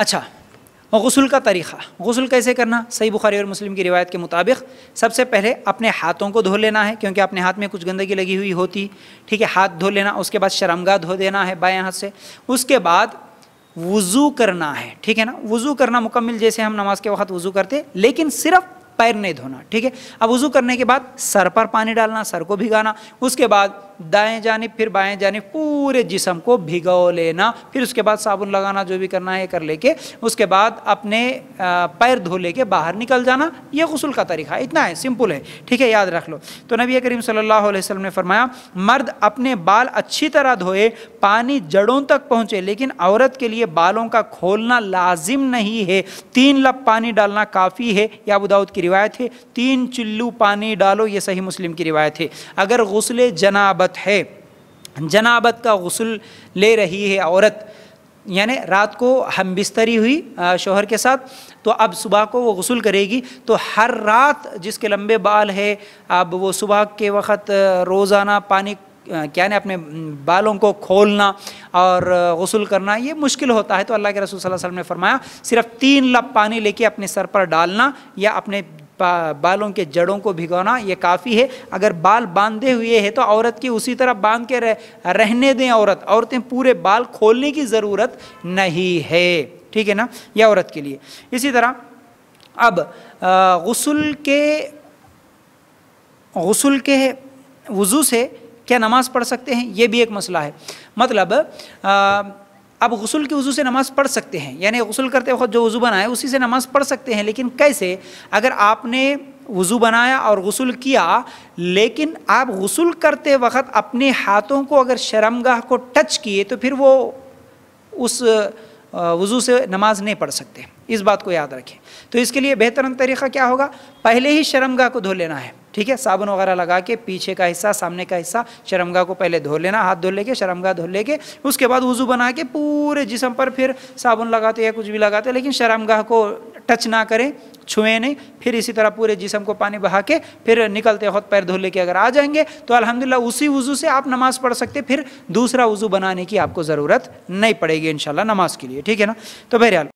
अच्छा गसल का तरीक़ा गसल कैसे करना सही बुखारी और मुस्लिम की रिवायत के मुताबिक सबसे पहले अपने हाथों को धो लेना है क्योंकि अपने हाथ में कुछ गंदगी लगी हुई होती ठीक है हाथ धो लेना उसके बाद शर्मगा धो देना है बाएँ हाथ से उसके बाद वज़ू करना है ठीक है ना वज़ू करना मुकम्मल जैसे हम नमाज के वक्त वज़ू करते लेकिन सिर्फ पैर नहीं धोना ठीक है अब वज़ू करने के बाद सर पर पानी डालना सर को भिगाना उसके बाद दाएं जानब फिर बाएं जानब पूरे जिसम को भिगो लेना फिर उसके बाद साबुन लगाना जो भी करना है कर लेके उसके बाद अपने पैर धो लेके बाहर निकल जाना यह गसल का तरीका है इतना है सिंपल है ठीक है याद रख लो तो नबी करीम सल्लल्लाहु अलैहि वसल्लम ने फरमाया मर्द अपने बाल अच्छी तरह धोए पानी जड़ों तक पहुँचे लेकिन औरत के लिए बालों का खोलना लाजिम नहीं है तीन लप पानी डालना काफ़ी है या अबूदाऊद की रिवायत है तीन चिल्लू पानी डालो ये सही मुस्लिम की रिवायत है अगर गसल जनाबत औरत है जनाबत का गसल ले रही है औरत यानी रात को हम बिस्तरी हुई शोहर के साथ तो अब सुबह को वो गसल करेगी तो हर रात जिसके लंबे बाल है अब वो सुबह के वक्त रोज़ाना पानी क्या ना अपने बालों को खोलना और गसल करना ये मुश्किल होता है तो अल्लाह के रसूल सल्लल्लाहु अलैहि वसल्लम ने फरमाया सिर्फ तीन लप पानी लेके अपने सर पर डालना या अपने बालों के जड़ों को भिगोना ये काफ़ी है अगर बाल बांधे हुए हैं तो औरत की उसी तरह बांध के रह, रहने दें औरत औरतें पूरे बाल खोलने की ज़रूरत नहीं है ठीक है ना यह औरत के लिए इसी तरह अब गसल के गसल के वज़ू से क्या नमाज़ पढ़ सकते हैं ये भी एक मसला है मतलब आ, आप गसल के वज़ू से नमाज़ पढ़ सकते हैं यानी गसल करते वक्त जो वज़ू बनाए उसी से नमाज़ पढ़ सकते हैं लेकिन कैसे अगर आपने वज़ू बनाया और गसल किया लेकिन आप गसल करते वक्त अपने हाथों को अगर शर्मगाह को टच किए तो फिर वो उस वज़ू से नमाज़ नहीं पढ़ सकते इस बात को याद रखें तो इसके लिए बेहतर तरीक़ा क्या होगा पहले ही शर्मगाह को धो लेना है ठीक है साबुन वगैरह लगा के पीछे का हिस्सा सामने का हिस्सा शर्मगा को पहले धो लेना हाथ धो लेके शर्मगा धो लेके उसके बाद वज़ू बना के पूरे जिसम पर फिर साबुन लगाते या कुछ भी लगाते लेकिन शर्मगा को टच ना करें छुए नहीं फिर इसी तरह पूरे जिसम को पानी बहा के फिर निकलते वक्त पैर धो लेके अगर आ जाएंगे तो अलहमदिल्ला उसी वज़ू से आप नमाज़ पढ़ सकते फिर दूसरा वज़ू बनाने की आपको ज़रूरत नहीं पड़ेगी इन नमाज़ के लिए ठीक है ना तो बहरहाल